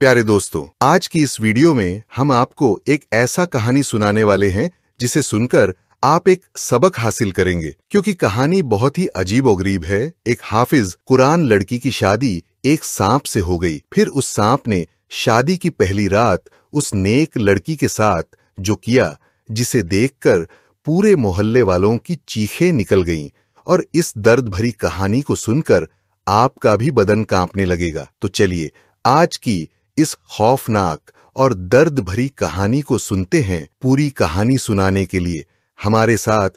प्यारे दोस्तों आज की इस वीडियो में हम आपको एक ऐसा कहानी सुनाने वाले हैं जिसे सुनकर आप एक सबक हासिल करेंगे क्योंकि कहानी बहुत ही अजीब गरीब है एक हाफिज कुरान लड़की की शादी एक सांप से हो गई फिर उस सांप ने शादी की पहली रात उस नेक लड़की के साथ जो किया जिसे देखकर पूरे मोहल्ले वालों की चीखें निकल गईं और इस दर्द भरी कहानी को सुनकर आपका भी बदन कांपने लगेगा तो चलिए आज की इस खौफनाक और दर्द भरी कहानी को सुनते हैं पूरी कहानी सुनाने के लिए हमारे साथ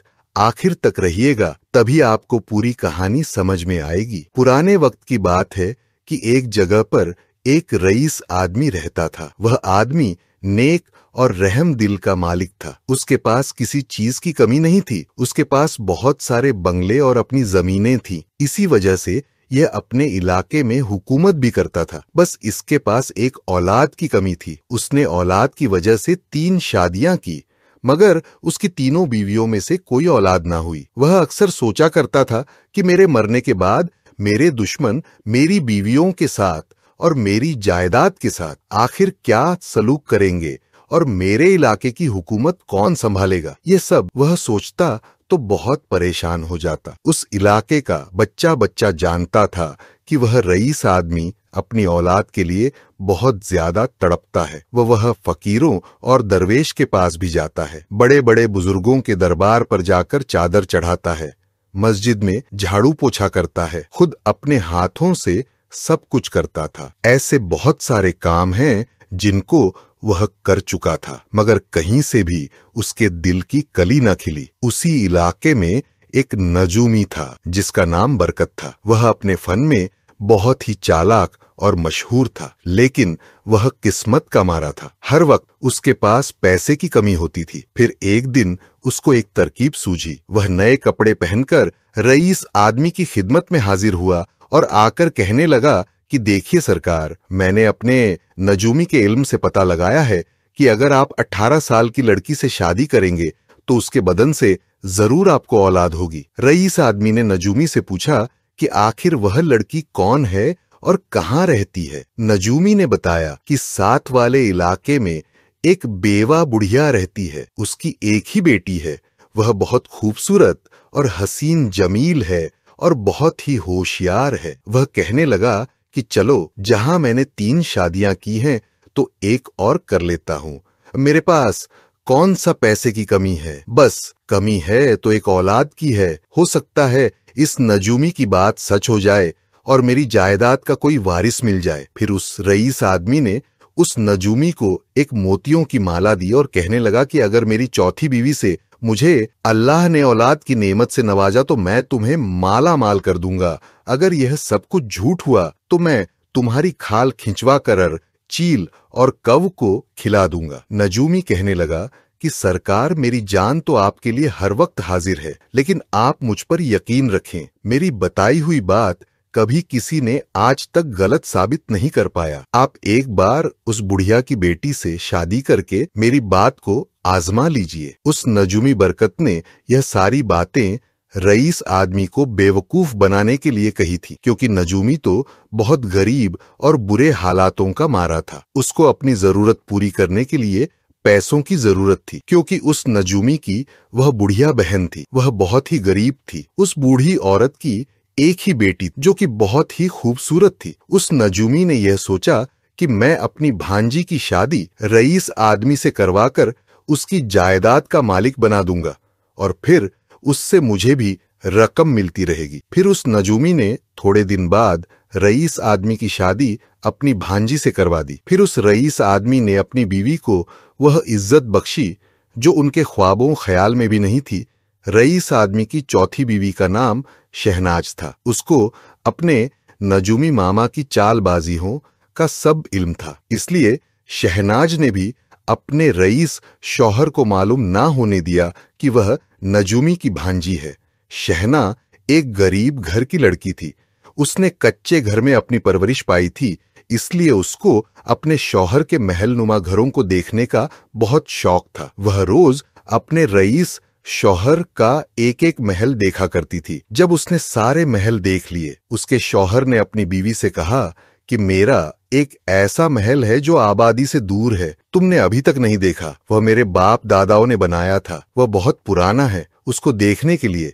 आखिर तक रहिएगा तभी आपको पूरी कहानी समझ में आएगी पुराने वक्त की बात है कि एक जगह पर एक रईस आदमी रहता था वह आदमी नेक और रहम दिल का मालिक था उसके पास किसी चीज की कमी नहीं थी उसके पास बहुत सारे बंगले और अपनी जमीनें थी इसी वजह से यह अपने इलाके में हुकूमत भी करता था बस इसके पास एक औलाद की कमी थी उसने औलाद की वजह से तीन शादियां की मगर उसकी तीनों बीवियों में से कोई औलाद ना हुई वह अक्सर सोचा करता था कि मेरे मरने के बाद मेरे दुश्मन मेरी बीवियों के साथ और मेरी जायदाद के साथ आखिर क्या सलूक करेंगे और मेरे इलाके की हुकूमत कौन संभालेगा ये सब वह सोचता तो बहुत परेशान हो जाता उस इलाके का बच्चा बच्चा जानता था कि वह रईस आदमी अपनी औलाद के लिए बहुत ज्यादा तड़पता है वह वह फकीरों और दरवेश के पास भी जाता है बड़े बड़े बुजुर्गों के दरबार पर जाकर चादर चढ़ाता है मस्जिद में झाड़ू पोछा करता है खुद अपने हाथों से सब कुछ करता था ऐसे बहुत सारे काम हैं जिनको वह कर चुका था मगर कहीं से भी उसके दिल की कली न खिली उसी इलाके में एक नजूमी था जिसका नाम बरकत था वह अपने फन में बहुत ही चालाक और मशहूर था लेकिन वह किस्मत का मारा था हर वक्त उसके पास पैसे की कमी होती थी फिर एक दिन उसको एक तरकीब सूझी वह नए कपड़े पहनकर रईस आदमी की खिदमत में हाजिर हुआ और आकर कहने लगा कि देखिए सरकार मैंने अपने नजूमी के इल्म से पता लगाया है कि अगर आप 18 साल की लड़की से शादी करेंगे तो उसके बदन से जरूर आपको औलाद होगी रईस आदमी ने नजूमी से पूछा कि आखिर वह लड़की कौन है और कहाँ रहती है नजूमी ने बताया कि साथ वाले इलाके में एक बेवा बुढ़िया रहती है उसकी एक ही बेटी है वह बहुत खूबसूरत और हसीन जमील है और बहुत ही होशियार है वह कहने लगा कि चलो जहां मैंने तीन शादियां की हैं तो एक और कर लेता हूं मेरे पास कौन सा पैसे की कमी है बस कमी है तो एक औलाद की है हो सकता है इस नजूमी की बात सच हो जाए और मेरी जायदाद का कोई वारिस मिल जाए फिर उस रईस आदमी ने उस नजूमी को एक मोतियों की माला दी और कहने लगा कि अगर मेरी चौथी बीवी से मुझे अल्लाह ने औलाद की नेमत से नवाजा तो मैं तुम्हें माला माल कर दूंगा अगर यह सब कुछ झूठ हुआ तो मैं तुम्हारी खाल खिंचवा कर चील और कव को खिला दूंगा नजूमी कहने लगा कि सरकार मेरी जान तो आपके लिए हर वक्त हाजिर है लेकिन आप मुझ पर यकीन रखें मेरी बताई हुई बात कभी किसी ने आज तक गलत साबित नहीं कर पाया आप एक बार उस बुढ़िया की बेटी से शादी करके मेरी बात को आजमा लीजिए उस नजूमी बरकत ने यह सारी बातें रईस आदमी को बेवकूफ बनाने के लिए कही थी क्योंकि नजूमी तो बहुत गरीब और बुरे हालातों का मारा था उसको अपनी जरूरत पूरी करने के लिए पैसों की जरूरत थी क्योंकि उस नजूमी की वह बुढ़िया बहन थी वह बहुत ही गरीब थी उस बूढ़ी औरत की एक ही बेटी जो कि बहुत ही खूबसूरत थी उस नजूमी ने यह सोचा कि मैं अपनी भांजी की शादी रईस आदमी से करवाकर उसकी जायदाद का मालिक बना दूंगा और फिर उससे मुझे भी रकम मिलती रहेगी फिर उस नजूमी ने थोड़े दिन बाद रईस आदमी की शादी अपनी भांजी से करवा दी फिर उस रईस आदमी ने अपनी बीवी को वह इज्जत बख्शी जो उनके ख्वाबों ख्याल में भी नहीं थी रईस आदमी की चौथी बीवी का नाम शहनाज था उसको अपने नजूमी मामा की चालबाजी हो का सब इल्म था इसलिए शहनाज ने भी अपने रईस शौहर को मालूम ना होने दिया कि वह नजूमी की भांजी है शहना एक गरीब घर की लड़की थी उसने कच्चे घर में अपनी परवरिश पाई थी इसलिए उसको अपने शौहर के महलनुमा घरों को देखने का बहुत शौक था वह रोज अपने रईस शौहर का एक एक महल देखा करती थी जब उसने सारे महल देख लिए उसके शौहर ने अपनी बीवी से कहा कि मेरा एक ऐसा महल है जो आबादी से दूर है तुमने अभी तक नहीं देखा वह मेरे बाप दादाओं ने बनाया था वह बहुत पुराना है उसको देखने के लिए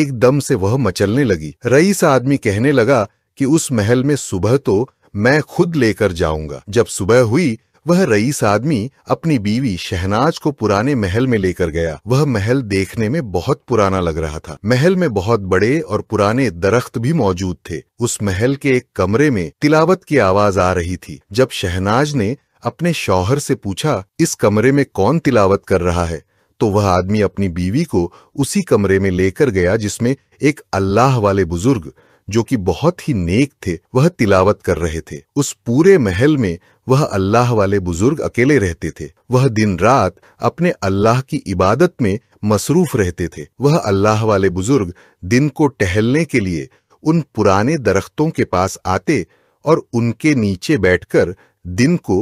एकदम से वह मचलने लगी रईस आदमी कहने लगा कि उस महल में सुबह तो मैं खुद लेकर जाऊंगा जब सुबह हुई वह रईस आदमी अपनी बीवी शहनाज को पुराने महल में लेकर गया वह महल देखने में बहुत पुराना लग रहा था महल में बहुत बड़े और पुराने दरख्त भी मौजूद थे उस महल के एक कमरे में तिलावत की आवाज आ रही थी जब शहनाज ने अपने शौहर से पूछा इस कमरे में कौन तिलावत कर रहा है तो वह आदमी अपनी बीवी को उसी कमरे में लेकर गया जिसमें एक अल्लाह वाले बुजुर्ग जो कि बहुत ही नेक थे वह तिलावत कर रहे थे उस पूरे महल में वह अल्लाह वाले बुजुर्ग अकेले रहते थे वह दिन रात अपने अल्लाह की इबादत में मसरूफ रहते थे वह अल्लाह वाले बुजुर्ग दिन को टहलने के लिए उन पुराने दरख्तों के पास आते और उनके नीचे बैठकर दिन को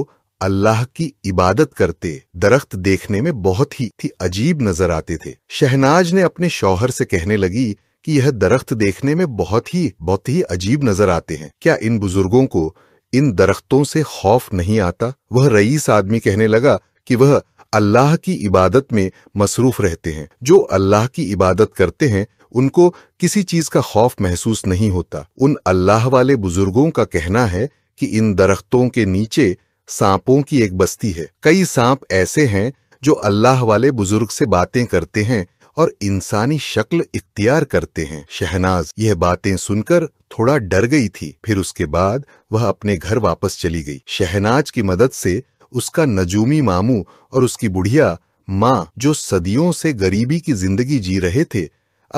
अल्लाह की इबादत करते दरख्त देखने में बहुत ही, ही अजीब नजर आते थे शहनाज ने अपने शौहर से कहने लगी कि यह दरख्त देखने में बहुत ही बहुत ही अजीब नजर आते हैं क्या इन बुजुर्गों को इन दरख्तों से खौफ नहीं आता वह रईस आदमी कहने लगा कि वह अल्लाह की इबादत में मसरूफ रहते हैं जो अल्लाह की इबादत करते हैं उनको किसी चीज का खौफ महसूस नहीं होता उन अल्लाह वाले बुजुर्गों का कहना है कि इन दरख्तों के नीचे सांपों की एक बस्ती है कई सांप ऐसे हैं जो अल्लाह वाले बुजुर्ग से बातें करते हैं और इंसानी शक्ल इख्तियार करते हैं शहनाज यह बातें सुनकर थोड़ा डर गई थी फिर उसके बाद वह अपने घर वापस चली गई शहनाज की मदद से उसका नजूमी मामू और उसकी बुढ़िया माँ जो सदियों से गरीबी की जिंदगी जी रहे थे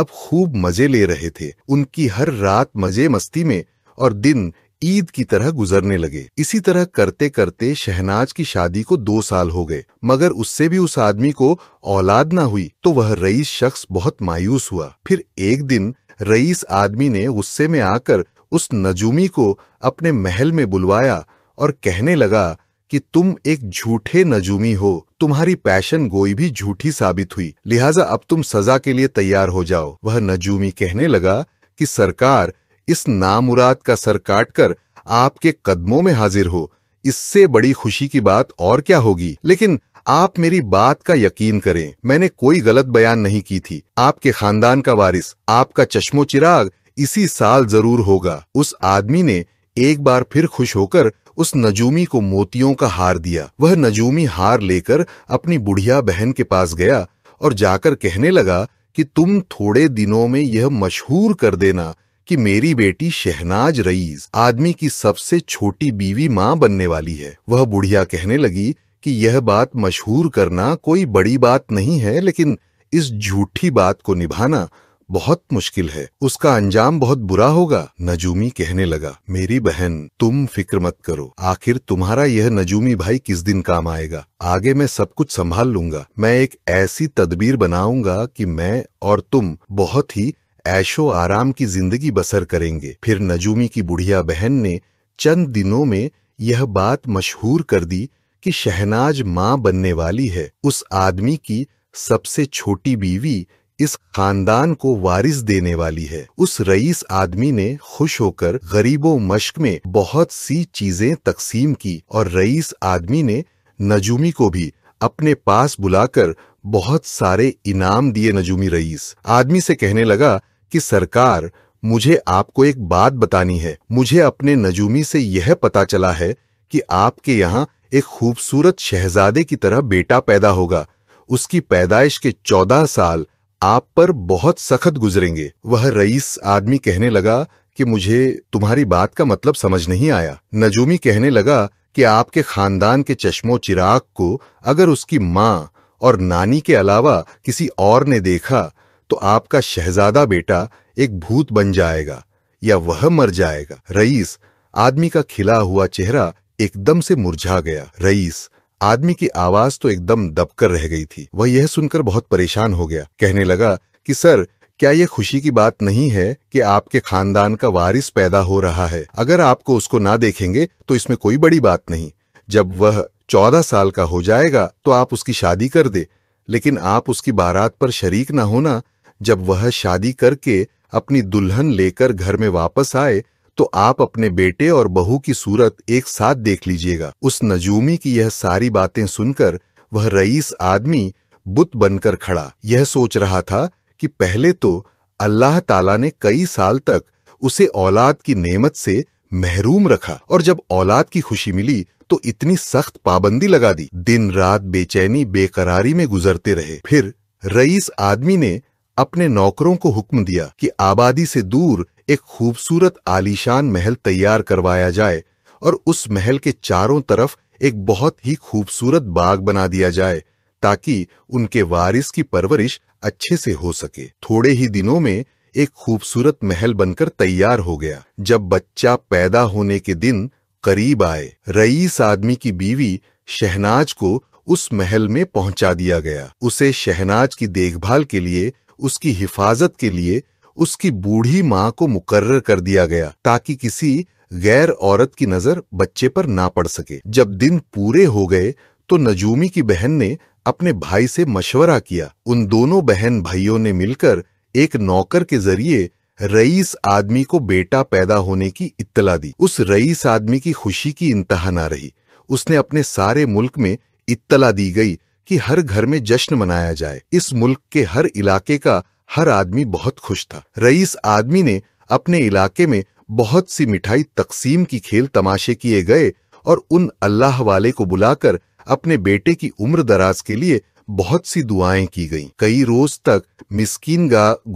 अब खूब मजे ले रहे थे उनकी हर रात मजे मस्ती में और दिन ईद की तरह गुजरने लगे इसी तरह करते करते शहनाज की शादी को दो साल हो गए मगर उससे भी उस आदमी को औलाद ना हुई तो वह रईस शख्स बहुत मायूस हुआ फिर एक दिन रईस आदमी ने गुस्से में आकर उस नजूमी को अपने महल में बुलवाया और कहने लगा कि तुम एक झूठे नजूमी हो तुम्हारी पैशन गोई भी झूठी साबित हुई लिहाजा अब तुम सजा के लिए तैयार हो जाओ वह नजूमी कहने लगा कि सरकार इस नामुराद का सर काट कर आपके कदमों में हाजिर हो इससे बड़ी खुशी की बात और क्या होगी लेकिन आप मेरी बात का यकीन करें मैंने कोई गलत बयान नहीं की थी आपके खानदान का वारिस आपका चश्मो चिराग इसी साल जरूर होगा उस आदमी ने एक बार फिर खुश होकर उस नजूमी को मोतियों का हार दिया वह नजूमी हार लेकर अपनी बुढ़िया बहन के पास गया और जाकर कहने लगा कि तुम थोड़े दिनों में यह मशहूर कर देना कि मेरी बेटी शहनाज रईस आदमी की सबसे छोटी बीवी माँ बनने वाली है वह बुढ़िया कहने लगी कि यह बात मशहूर करना कोई बड़ी बात नहीं है लेकिन इस झूठी बात को निभाना बहुत मुश्किल है उसका अंजाम बहुत बुरा होगा नजूमी कहने लगा मेरी बहन तुम फिक्र मत करो आखिर तुम्हारा यह नजूमी भाई किस दिन काम आएगा आगे मैं सब कुछ संभाल लूंगा मैं एक ऐसी तदबीर बनाऊंगा कि मैं और तुम बहुत ही ऐशो आराम की जिंदगी बसर करेंगे फिर नजूमी की बुढ़िया बहन ने चंद दिनों में यह बात मशहूर कर दी कि शहनाज माँ बनने वाली है उस आदमी की सबसे छोटी बीवी इस खानदान को वारिस देने वाली है उस रईस आदमी ने खुश होकर गरीबों मश्क में बहुत सी चीजें तकसीम की और रईस आदमी ने नजूमी को भी अपने पास बुलाकर बहुत सारे इनाम दिए नजूमी रईस आदमी से कहने लगा कि सरकार मुझे आपको एक बात बतानी है मुझे अपने नजूमी से यह पता चला है कि आपके यहाँ एक खूबसूरत शहजादे की तरह बेटा पैदा होगा उसकी पैदाइश के चौदह साल आप पर बहुत सख्त गुजरेंगे वह रईस आदमी कहने लगा कि मुझे तुम्हारी बात का मतलब समझ नहीं आया नजूमी कहने लगा कि आपके खानदान के चश्मो चिराग को अगर उसकी माँ और नानी के अलावा किसी और ने देखा तो आपका शहजादा बेटा एक भूत बन जाएगा या वह मर जाएगा रईस आदमी का खिला हुआ चेहरा एकदम से मुरझा गया रईस आदमी की आवाज तो एकदम दबकर रह गई थी वह यह सुनकर बहुत परेशान हो गया कहने लगा कि सर क्या यह खुशी की बात नहीं है कि आपके खानदान का वारिस पैदा हो रहा है अगर आपको उसको ना देखेंगे तो इसमें कोई बड़ी बात नहीं जब वह चौदह साल का हो जाएगा तो आप उसकी शादी कर दे लेकिन आप उसकी बारात पर शरीक ना होना जब वह शादी करके अपनी दुल्हन लेकर घर में वापस आए तो आप अपने बेटे और बहू की सूरत एक साथ देख लीजिएगा उस नजूमी की यह सारी बातें सुनकर वह रईस आदमी बुत बनकर खड़ा यह सोच रहा था कि पहले तो अल्लाह ताला ने कई साल तक उसे औलाद की नेमत से महरूम रखा और जब औलाद की खुशी मिली तो इतनी सख्त पाबंदी लगा दी दिन रात बेचैनी बेकरारी में गुजरते रहे फिर रईस आदमी ने अपने नौकरों को हुक्म दिया कि आबादी से दूर एक खूबसूरत आलीशान महल तैयार करवाया जाए और उस महल के चारों तरफ एक बहुत ही खूबसूरत बाग बना दिया जाए ताकि उनके वारिस की परवरिश अच्छे से हो सके थोड़े ही दिनों में एक खूबसूरत महल बनकर तैयार हो गया जब बच्चा पैदा होने के दिन करीब आए रईस आदमी की बीवी शहनाज को उस महल में पहुंचा दिया गया उसे शहनाज की देखभाल के लिए उसकी हिफाजत के लिए उसकी बूढ़ी माँ को मुकर्र कर दिया गया ताकि किसी गैर औरत की नज़र बच्चे पर ना पड़ सके जब दिन पूरे हो गए तो नजूमी की बहन ने अपने भाई से मशवरा किया उन दोनों बहन भाइयों ने मिलकर एक नौकर के जरिए रईस आदमी को बेटा पैदा होने की इत्तला दी उस रईस आदमी की खुशी की इंतहा ना रही उसने अपने सारे मुल्क में इत्तला दी गई कि हर घर में जश्न मनाया जाए इस मुल्क के हर इलाके का हर आदमी बहुत खुश था रईस आदमी ने अपने इलाके में बहुत सी मिठाई तकसीम की खेल तमाशे किए गए और उन अल्लाह वाले को बुलाकर अपने बेटे की उम्र दराज के लिए बहुत सी दुआएं की गईं। कई रोज तक मिस्किन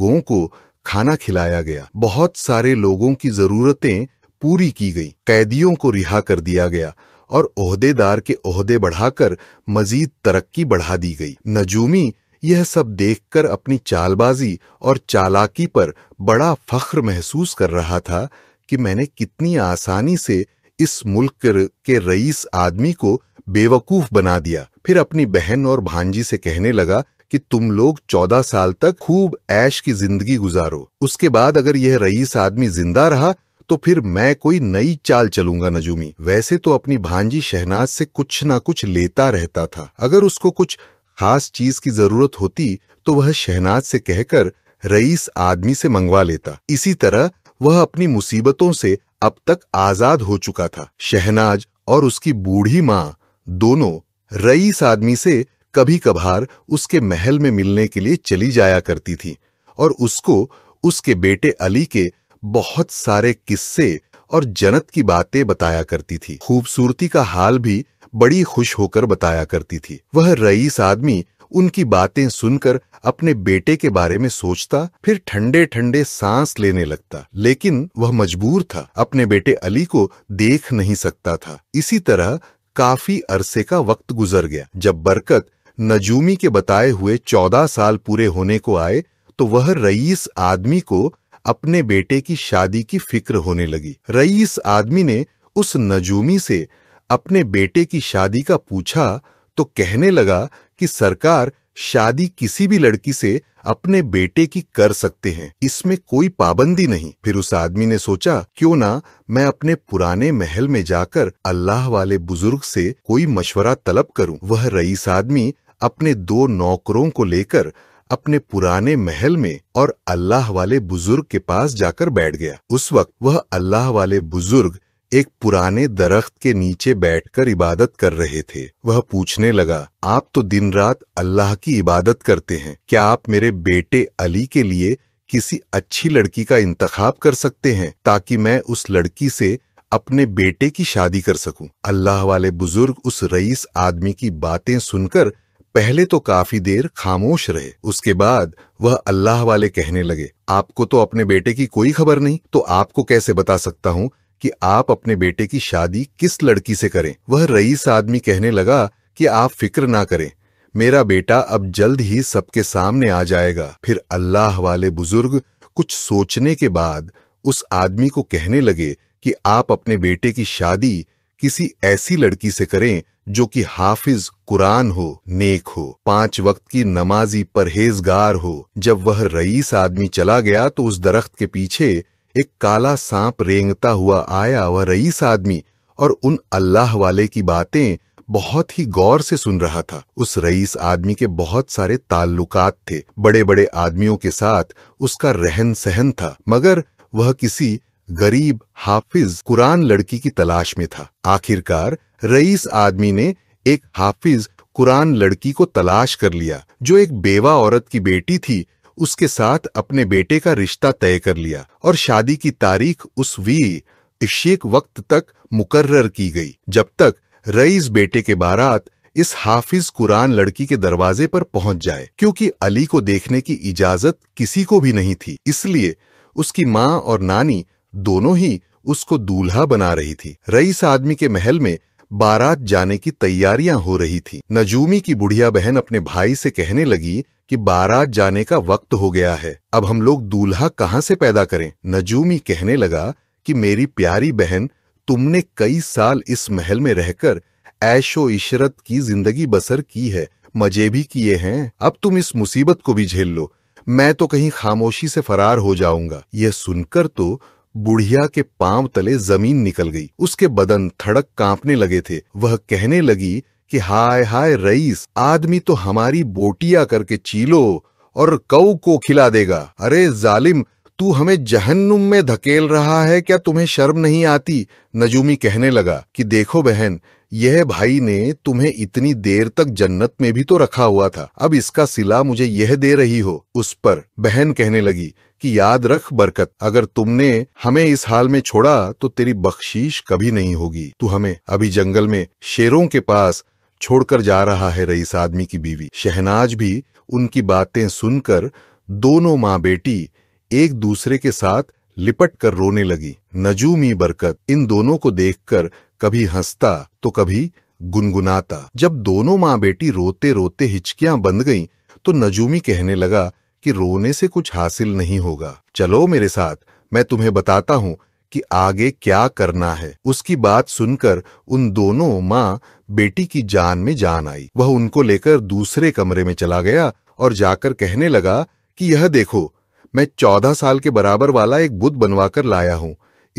गो को खाना खिलाया गया बहुत सारे लोगों की जरूरतें पूरी की गईं। कैदियों को रिहा कर दिया गया और ओहदेदार के ओहदे बढ़ाकर मजीद तरक्की बढ़ा दी गई नजूमी यह सब देखकर अपनी चालबाजी और चालाकी पर बड़ा फख्र महसूस कर रहा था कि मैंने कितनी आसानी से इस मुल्क के रईस आदमी को बेवकूफ बना दिया फिर अपनी बहन और भांजी से कहने लगा कि तुम लोग चौदह साल तक खूब ऐश की जिंदगी गुजारो उसके बाद अगर यह रईस आदमी जिंदा रहा तो फिर मैं कोई नई चाल चलूंगा नजूमी वैसे तो अपनी भांजी शहनाज से कुछ ना कुछ लेता रहता था अगर उसको कुछ खास चीज की जरूरत होती तो वह शहनाज से कहकर रईस आदमी से मंगवा लेता इसी तरह वह अपनी मुसीबतों से अब तक आजाद हो चुका था शहनाज और उसकी बूढ़ी माँ दोनों रईस आदमी से कभी कभार उसके महल में मिलने के लिए चली जाया करती थी और उसको उसके बेटे अली के बहुत सारे किस्से और जनत की बातें बताया करती थी खूबसूरती का हाल भी बड़ी खुश होकर बताया करती थी वह रईस आदमी उनकी बातें सुनकर अपने बेटे के बारे में सोचता फिर ठंडे ठंडे सांस लेने लगता लेकिन वह मजबूर था अपने बेटे अली को देख नहीं सकता था इसी तरह काफी अरसे का वक्त गुजर गया जब बरकत नजूमी के बताए हुए चौदह साल पूरे होने को आए तो वह रईस आदमी को अपने बेटे की शादी की फिक्र होने लगी रईस आदमी ने उस नजूमी से अपने बेटे की शादी का पूछा तो कहने लगा कि सरकार शादी किसी भी लड़की से अपने बेटे की कर सकते हैं इसमें कोई पाबंदी नहीं फिर उस आदमी ने सोचा क्यों ना मैं अपने पुराने महल में जाकर अल्लाह वाले बुजुर्ग से कोई मशवरा तलब करूं। वह रईस आदमी अपने दो नौकरों को लेकर अपने पुराने महल में और अल्लाह वाले बुजुर्ग के पास जाकर बैठ गया उस वक्त वह अल्लाह वाले बुजुर्ग एक पुराने दरख्त के नीचे बैठकर इबादत कर रहे थे वह पूछने लगा आप तो दिन रात अल्लाह की इबादत करते हैं क्या आप मेरे बेटे अली के लिए किसी अच्छी लड़की का इंतखाब कर सकते हैं ताकि मैं उस लड़की से अपने बेटे की शादी कर सकूं। अल्लाह वाले बुजुर्ग उस रईस आदमी की बातें सुनकर पहले तो काफी देर खामोश रहे उसके बाद वह अल्लाह वाले कहने लगे आपको तो अपने बेटे की कोई खबर नहीं तो आपको कैसे बता सकता हूँ कि आप अपने बेटे की शादी किस लड़की से करें वह रईस आदमी कहने लगा कि आप फिक्र ना करें मेरा बेटा अब जल्द ही सबके सामने आ जाएगा फिर अल्लाह वाले बुजुर्ग कुछ सोचने के बाद उस आदमी को कहने लगे कि आप अपने बेटे की शादी किसी ऐसी लड़की से करें जो कि हाफिज कुरान हो नेक हो पांच वक्त की नमाजी परहेजगार हो जब वह रईस आदमी चला गया तो उस दरख्त के पीछे एक काला सांप रेंगता हुआ आया वह रईस आदमी और उन अल्लाह वाले की बातें बहुत ही गौर से सुन रहा था उस रईस आदमी के बहुत सारे ताल्लुकात थे बड़े बड़े आदमियों के साथ उसका रहन सहन था मगर वह किसी गरीब हाफिज कुरान लड़की की तलाश में था आखिरकार रईस आदमी ने एक हाफिज कुरान लड़की को तलाश कर लिया जो एक बेवा औरत की बेटी थी उसके साथ अपने बेटे का रिश्ता तय कर लिया और शादी की तारीख उस वी इशेक वक्त तक मुकर्र की गई जब तक रईस बेटे के बारात इस हाफिज कुरान लड़की के दरवाजे पर पहुंच जाए क्योंकि अली को देखने की इजाजत किसी को भी नहीं थी इसलिए उसकी माँ और नानी दोनों ही उसको दूल्हा बना रही थी रईस आदमी के महल में बारात जाने की तैयारियां हो रही थी नजूमी की बुढ़िया बहन अपने भाई से कहने लगी कि बारात जाने का वक्त हो गया है अब हम लोग दूल्हा कहाँ से पैदा करें नजूमी कहने लगा कि मेरी प्यारी बहन तुमने कई साल इस महल में रहकर ऐशो इशरत की जिंदगी बसर की है मजे भी किए हैं अब तुम इस मुसीबत को भी झेल लो मैं तो कहीं खामोशी से फरार हो जाऊंगा यह सुनकर तो बुढ़िया के पांव तले जमीन निकल गई उसके बदन थड़क कांपने लगे थे वह कहने लगी कि हाय हाय रईस आदमी तो हमारी बोटिया करके चीलो और कऊ को खिला देगा अरे जालिम तू हमें जहन्नुम में धकेल रहा है क्या तुम्हें शर्म नहीं आती नजूमी कहने लगा कि देखो बहन यह भाई ने तुम्हें इतनी देर तक जन्नत में भी तो रखा हुआ था अब इसका सिला मुझे यह दे रही हो उस पर बहन कहने लगी कि याद रख बरकत अगर तुमने हमें इस हाल में छोड़ा तो तेरी बख्शीश कभी नहीं होगी तू हमें अभी जंगल में शेरों के पास छोड़कर जा रहा है रईस आदमी की बीवी शहनाज भी उनकी बातें सुनकर दोनों माँ बेटी एक दूसरे के साथ लिपट कर रोने लगी नजूमी बरकत इन दोनों को देखकर कभी हंसता तो कभी गुनगुनाता जब दोनों माँ बेटी रोते रोते हिचकियां बंद गईं तो नजूमी कहने लगा कि रोने से कुछ हासिल नहीं होगा चलो मेरे साथ मैं तुम्हें बताता हूँ कि आगे क्या करना है उसकी बात सुनकर उन दोनों माँ बेटी की जान में जान आई वह उनको लेकर दूसरे कमरे में चला गया और जाकर कहने लगा कि यह देखो मैं चौदह साल के बराबर वाला एक बुत बनवाकर लाया हूं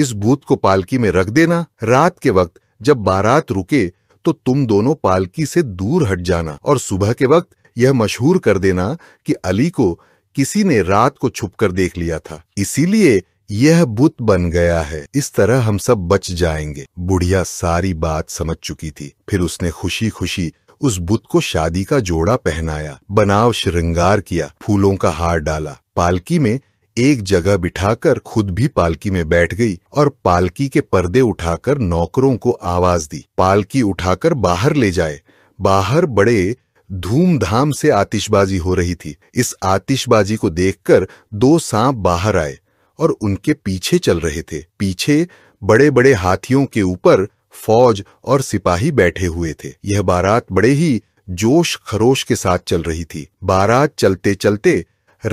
इस बुत को पालकी में रख देना रात के वक्त जब बारात रुके तो तुम दोनों पालकी से दूर हट जाना और सुबह के वक्त यह मशहूर कर देना कि अली को किसी ने रात को छुप कर देख लिया था इसीलिए यह बुत बन गया है इस तरह हम सब बच जाएंगे बुढ़िया सारी बात समझ चुकी थी फिर उसने खुशी खुशी उस बुत को शादी का जोड़ा पहनाया बनाव श्रृंगार किया फूलों का हार डाला पालकी में एक जगह बिठाकर खुद भी पालकी में बैठ गई और पालकी के पर्दे उठाकर नौकरों को आवाज दी पालकी उठाकर बाहर ले जाए बाहर बड़े धूमधाम से आतिशबाजी हो रही थी इस आतिशबाजी को देखकर दो सांप बाहर आए और उनके पीछे चल रहे थे पीछे बड़े बड़े हाथियों के ऊपर फौज और सिपाही बैठे हुए थे यह बारात बड़े ही जोश खरोश के साथ चल रही थी बारात चलते चलते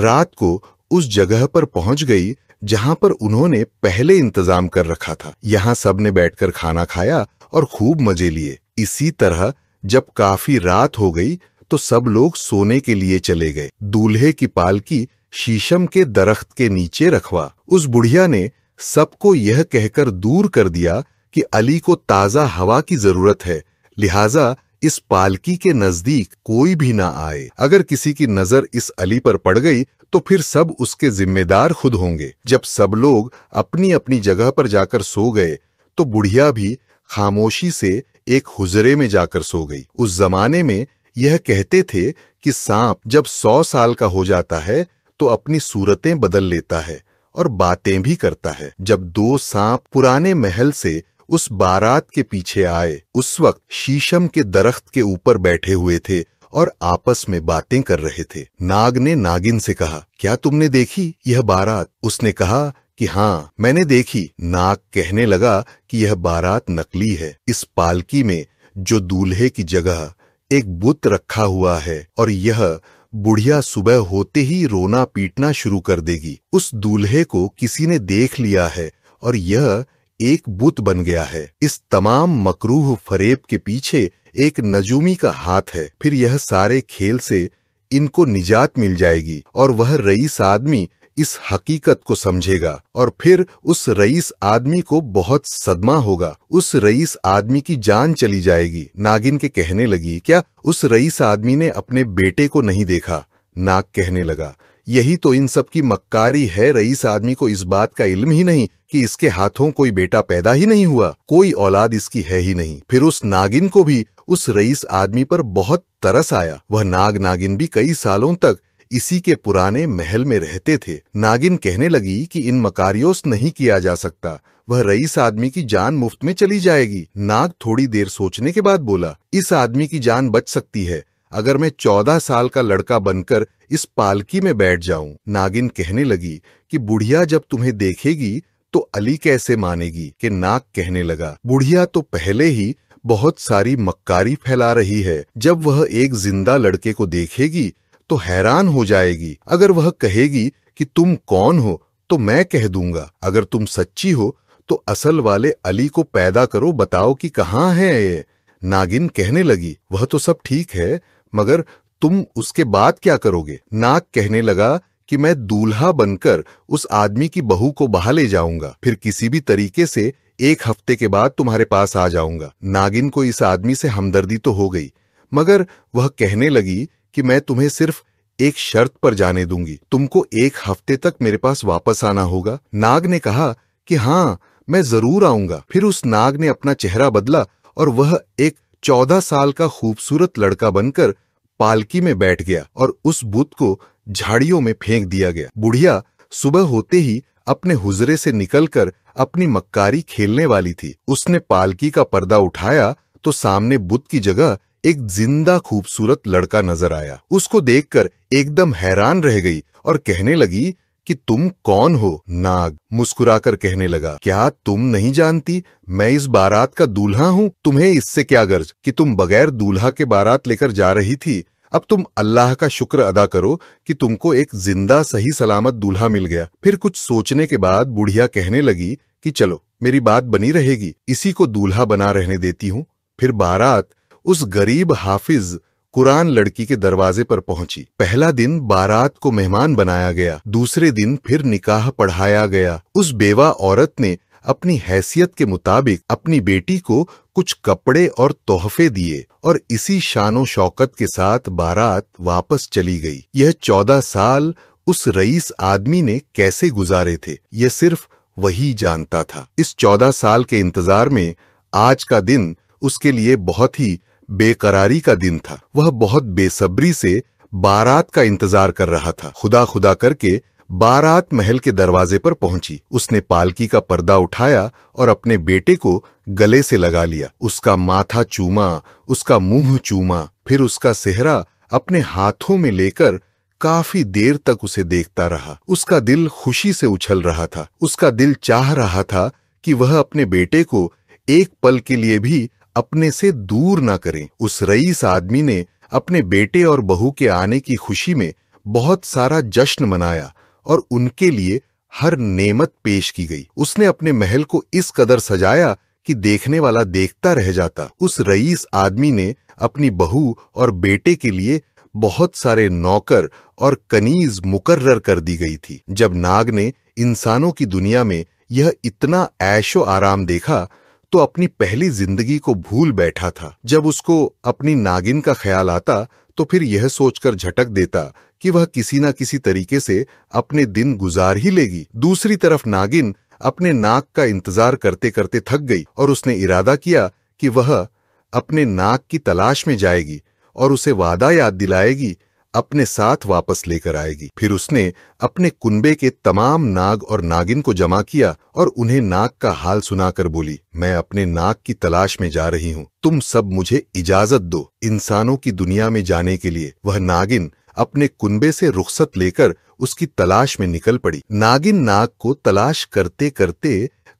रात को उस जगह पर पहुंच गई जहां पर उन्होंने पहले इंतजाम कर रखा था यहाँ सबने बैठकर खाना खाया और खूब मजे लिए इसी तरह जब काफी रात हो गई तो सब लोग सोने के लिए चले गए दूल्हे की पालकी शीशम के दरख्त के नीचे रखवा उस बुढ़िया ने सबको यह कहकर दूर कर दिया कि अली को ताज़ा हवा की ज़रूरत है लिहाजा इस पालकी के नज़दीक कोई भी ना आए अगर किसी की नज़र इस अली पर पड़ गई तो फिर सब उसके जिम्मेदार खुद होंगे जब सब लोग अपनी अपनी जगह पर जाकर सो गए तो बुढ़िया भी खामोशी से एक हुजरे में जाकर सो गई उस जमाने में यह कहते थे कि सांप जब सौ साल का हो जाता है तो अपनी सूरतें बदल लेता है और बातें भी करता है जब दो सांप पुराने महल से उस बारात के पीछे आए उस वक्त शीशम के दरख्त के ऊपर बैठे हुए थे और आपस में बातें कर रहे थे नाग ने नागिन से कहा क्या तुमने देखी यह बारात उसने कहा कि हाँ मैंने देखी नाग कहने लगा कि यह बारात नकली है इस पालकी में जो दूल्हे की जगह एक बुत रखा हुआ है और यह बुढ़िया सुबह होते ही रोना पीटना शुरू कर देगी उस दूल्हे को किसी ने देख लिया है और यह एक बुत बन गया है इस तमाम मकरूह फरेब के पीछे एक नजूमी का हाथ है फिर यह सारे खेल से इनको निजात मिल जाएगी और वह रईस आदमी इस हकीकत को समझेगा और फिर उस रईस आदमी को बहुत सदमा होगा उस रईस आदमी की जान चली जाएगी नागिन के कहने लगी क्या उस रईस आदमी ने अपने बेटे को नहीं देखा नाग कहने लगा यही तो इन सब की मक्कारी है रईस आदमी को इस बात का इल्म ही नहीं कि इसके हाथों कोई बेटा पैदा ही नहीं हुआ कोई औलाद इसकी है ही नहीं फिर उस नागिन को भी उस रईस आदमी पर बहुत तरस आया वह नाग नागिन भी कई सालों तक इसी के पुराने महल में रहते थे नागिन कहने लगी कि इन मकारियों नहीं किया जा सकता वह रईस आदमी की जान मुफ्त में चली जाएगी नाग थोड़ी देर सोचने के बाद बोला इस आदमी की जान बच सकती है अगर मैं चौदह साल का लड़का बनकर इस पालकी में बैठ जाऊं नागिन कहने लगी कि बुढ़िया जब तुम्हें देखेगी तो अली कैसे मानेगी कि नाग कहने लगा बुढ़िया तो पहले ही बहुत सारी मक्कारी फैला रही है जब वह एक जिंदा लड़के को देखेगी तो हैरान हो जाएगी अगर वह कहेगी कि तुम कौन हो तो मैं कह दूंगा अगर तुम सच्ची हो तो असल वाले अली को पैदा करो बताओ कि कहाँ है ये नागिन कहने लगी वह तो सब ठीक है मगर तुम उसके बाद क्या करोगे नाग कहने लगा कि मैं दूल्हा बनकर उस आदमी की बहू को बहा ले जाऊंगा फिर किसी भी तरीके से एक हफ्ते के बाद तुम्हारे पास आ जाऊंगा नागिन को इस आदमी से हमदर्दी तो हो गई मगर वह कहने लगी कि मैं तुम्हें सिर्फ एक शर्त पर जाने दूंगी तुमको एक हफ्ते तक मेरे पास वापस आना होगा नाग ने कहा कि हाँ मैं जरूर आऊंगा फिर उस नाग ने अपना चेहरा बदला और वह एक चौदह साल का खूबसूरत लड़का बनकर पालकी में बैठ गया और उस बुत को झाड़ियों में फेंक दिया गया बुढ़िया सुबह होते ही अपने हुजरे से निकलकर अपनी मक्कारी खेलने वाली थी उसने पालकी का पर्दा उठाया तो सामने बुत की जगह एक जिंदा खूबसूरत लड़का नजर आया उसको देखकर एकदम हैरान रह गई और कहने लगी कि तुम कौन हो नाग मुस्कुराकर कहने लगा क्या तुम नहीं जानती मैं इस बारात का दूल्हा हूँ तुम्हें इससे क्या गर्ज कि तुम बगैर दूल्हा के बारात लेकर जा रही थी अब तुम अल्लाह का शुक्र अदा करो कि तुमको एक जिंदा सही सलामत दूल्हा मिल गया फिर कुछ सोचने के बाद बुढ़िया कहने लगी कि चलो मेरी बात बनी रहेगी इसी को दूल्हा बना रहने देती हूँ फिर बारात उस गरीब हाफिज कुरान लड़की के दरवाजे पर पहुंची पहला दिन बारात को मेहमान बनाया गया दूसरे दिन फिर निकाह पढ़ाया गया उस बेवा औरत ने अपनी हैसियत के मुताबिक अपनी बेटी को कुछ कपड़े और तोहफे दिए और इसी शानो शौकत के साथ बारात वापस चली गई यह चौदह साल उस रईस आदमी ने कैसे गुजारे थे यह सिर्फ वही जानता था इस चौदह साल के इंतजार में आज का दिन उसके लिए बहुत ही बेकरारी का दिन था वह बहुत बेसब्री से बारात का इंतजार कर रहा था खुदा खुदा करके बारात महल के दरवाजे पर पहुंची उसने पालकी का पर्दा उठाया और अपने बेटे को गले से लगा लिया उसका माथा चूमा उसका मुंह चूमा फिर उसका सेहरा अपने हाथों में लेकर काफी देर तक उसे देखता रहा उसका दिल खुशी से उछल रहा था उसका दिल चाह रहा था कि वह अपने बेटे को एक पल के लिए भी अपने से दूर ना करें उस रईस आदमी ने अपने बेटे और बहू के आने की खुशी में बहुत सारा जश्न मनाया और उनके लिए हर नेमत पेश की गई उसने अपने महल को इस कदर सजाया कि देखने वाला देखता रह जाता उस रईस आदमी ने अपनी बहू और बेटे के लिए बहुत सारे नौकर और कनीज मुकर्र कर दी गई थी जब नाग ने इंसानों की दुनिया में यह इतना ऐशो आराम देखा तो अपनी पहली जिंदगी को भूल बैठा था जब उसको अपनी नागिन का ख्याल आता तो फिर यह सोचकर झटक देता कि वह किसी न किसी तरीके से अपने दिन गुजार ही लेगी दूसरी तरफ नागिन अपने नाक का इंतजार करते करते थक गई और उसने इरादा किया कि वह अपने नाक की तलाश में जाएगी और उसे वादा याद दिलाएगी अपने साथ वापस लेकर आएगी फिर उसने अपने कुंबे के तमाम नाग और नागिन को जमा किया और उन्हें नाग का हाल सुनाकर बोली मैं अपने नाग की तलाश में जा रही हूँ तुम सब मुझे इजाजत दो इंसानों की दुनिया में जाने के लिए वह नागिन अपने कुंबे से रुख्सत लेकर उसकी तलाश में निकल पड़ी नागिन नाग को तलाश करते करते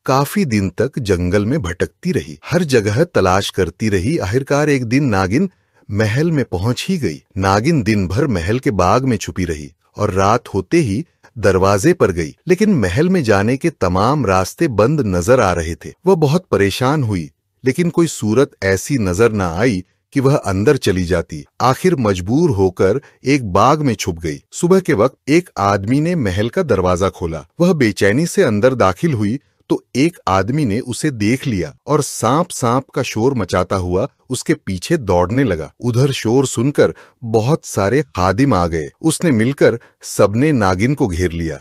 काफी दिन तक जंगल में भटकती रही हर जगह तलाश करती रही आखिरकार एक दिन नागिन महल में पहुंच ही गई नागिन दिन भर महल के बाग में छुपी रही और रात होते ही दरवाजे पर गई लेकिन महल में जाने के तमाम रास्ते बंद नजर आ रहे थे वह बहुत परेशान हुई लेकिन कोई सूरत ऐसी नजर न आई कि वह अंदर चली जाती आखिर मजबूर होकर एक बाग में छुप गई सुबह के वक्त एक आदमी ने महल का दरवाजा खोला वह बेचैनी से अंदर दाखिल हुई तो एक आदमी ने उसे देख लिया और सांप सांप का शोर मचाता हुआ उसके पीछे दौड़ने लगा उधर शोर सुनकर बहुत सारे खादिम आ गए उसने मिलकर सबने नागिन को घेर लिया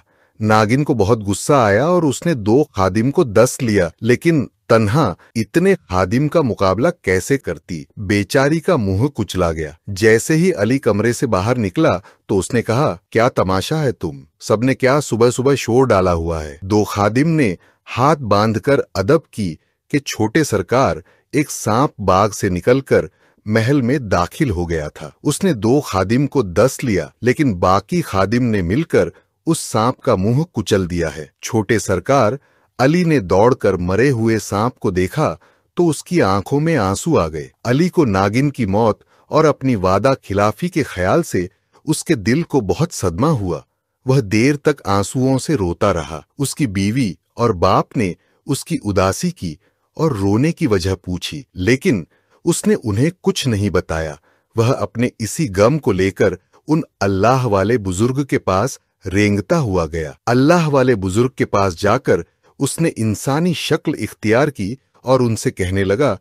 नागिन को बहुत गुस्सा आया और उसने दो खादिम को दस लिया लेकिन तन्हा इतने खादिम का मुकाबला कैसे करती बेचारी का मुंह कुचला गया जैसे ही अली कमरे से बाहर निकला तो उसने कहा क्या तमाशा है तुम सबने क्या सुबह सुबह शोर डाला हुआ है दो खादिम ने हाथ बांधकर अदब की कि छोटे सरकार एक सांप बाग से निकलकर महल में दाखिल हो गया था उसने दो खादिम को दस लिया लेकिन बाकी खादिम ने मिलकर उस सांप का मुंह कुचल दिया है छोटे सरकार अली ने दौड़कर मरे हुए सांप को देखा तो उसकी आंखों में आंसू आ गए अली को नागिन की मौत और अपनी वादा खिलाफी के ख्याल से उसके दिल को बहुत सदमा हुआ वह देर तक आंसुओं से रोता रहा उसकी बीवी और बाप ने उसकी उदासी की और रोने की वजह पूछी लेकिन उसने उन्हें कुछ नहीं बताया वह अपने इसी गम को लेकर उन अल्लाह वाले बुजुर्ग के पास रेंगता हुआ गया अल्लाह वाले बुजुर्ग के पास जाकर उसने इंसानी शक्ल इख्तियार की और उनसे कहने लगा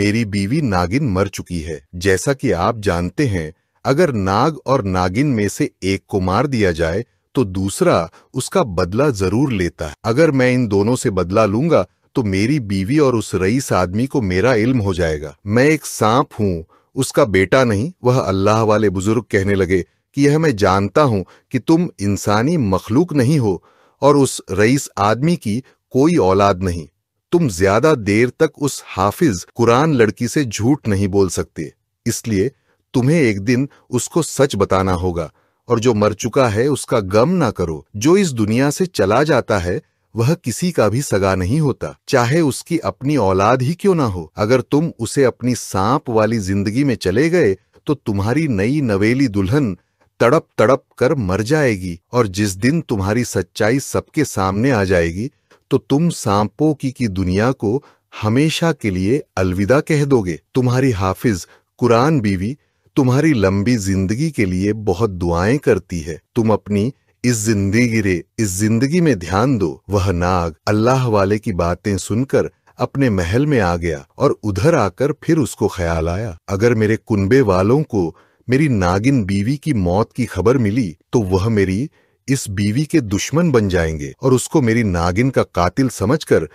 मेरी बीवी नागिन मर चुकी है जैसा कि आप जानते हैं अगर नाग और नागिन में से एक को मार दिया जाए तो दूसरा उसका बदला जरूर लेता है अगर मैं इन दोनों से बदला लूंगा तो मेरी बीवी और उस रईस आदमी को मेरा इल्म हो जाएगा मैं एक सांप हूँ उसका बेटा नहीं वह अल्लाह वाले बुजुर्ग कहने लगे कि यह मैं जानता हूँ कि तुम इंसानी मखलूक नहीं हो और उस रईस आदमी की कोई औलाद नहीं तुम ज्यादा देर तक उस हाफिज कुरान लड़की से झूठ नहीं बोल सकते इसलिए तुम्हें एक दिन उसको सच बताना होगा और जो मर चुका है उसका गम ना करो जो इस दुनिया से चला जाता है वह किसी का भी सगा नहीं होता चाहे उसकी अपनी औलाद ही क्यों ना हो अगर तुम उसे अपनी सांप वाली जिंदगी में चले गए तो तुम्हारी नई नवेली दुल्हन तड़प तड़प कर मर जाएगी और जिस दिन तुम्हारी सच्चाई सबके सामने आ जाएगी तो तुम सांपों की की दुनिया को हमेशा के लिए अलविदा कह दोगे तुम्हारी हाफिज कुरान बीवी तुम्हारी लंबी जिंदगी के लिए बहुत दुआएं करती है तुम अपनी इस जिंदगी रे इस जिंदगी में ध्यान दो वह नाग अल्लाह वाले की बातें सुनकर अपने महल में आ गया और उधर आकर फिर उसको ख्याल आया अगर मेरे कुनबे वालों को मेरी नागिन बीवी की मौत की खबर मिली तो वह मेरी इस बीवी के दुश्मन बन जाएंगे और उसको मेरी नागिन का कातिल समझकर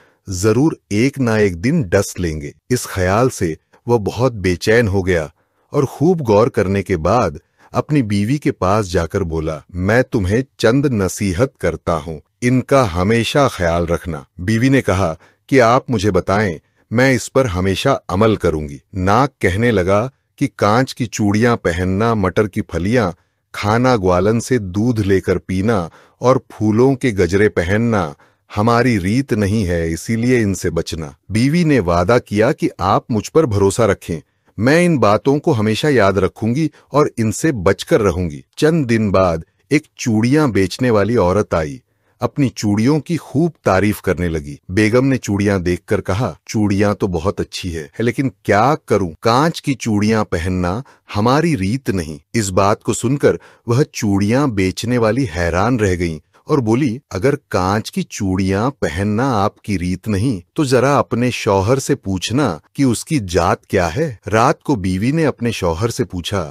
जरूर एक ना एक दिन डस लेंगे इस ख्याल से वह बहुत बेचैन हो गया और खूब गौर करने के बाद अपनी बीवी के पास जाकर बोला मैं तुम्हें चंद नसीहत करता हूँ इनका हमेशा ख्याल रखना बीवी ने कहा कि आप मुझे बताएं मैं इस पर हमेशा अमल करूंगी नाक कहने लगा कि कांच की चूड़ियां पहनना मटर की फलियां खाना ग्वालन से दूध लेकर पीना और फूलों के गजरे पहनना हमारी रीत नहीं है इसीलिए इनसे बचना बीवी ने वादा किया कि आप मुझ पर भरोसा रखें मैं इन बातों को हमेशा याद रखूंगी और इनसे बचकर रहूंगी चंद दिन बाद एक चूड़ियां बेचने वाली औरत आई अपनी चूड़ियों की खूब तारीफ करने लगी बेगम ने चूड़ियां देखकर कहा चूड़ियां तो बहुत अच्छी है लेकिन क्या करूं कांच की चूड़ियां पहनना हमारी रीत नहीं इस बात को सुनकर वह चूड़ियां बेचने वाली हैरान रह गईं और बोली अगर कांच की चूड़ियां पहनना आपकी रीत नहीं तो जरा अपने शौहर से पूछना कि उसकी जात क्या है रात को बीवी ने अपने शौहर से पूछा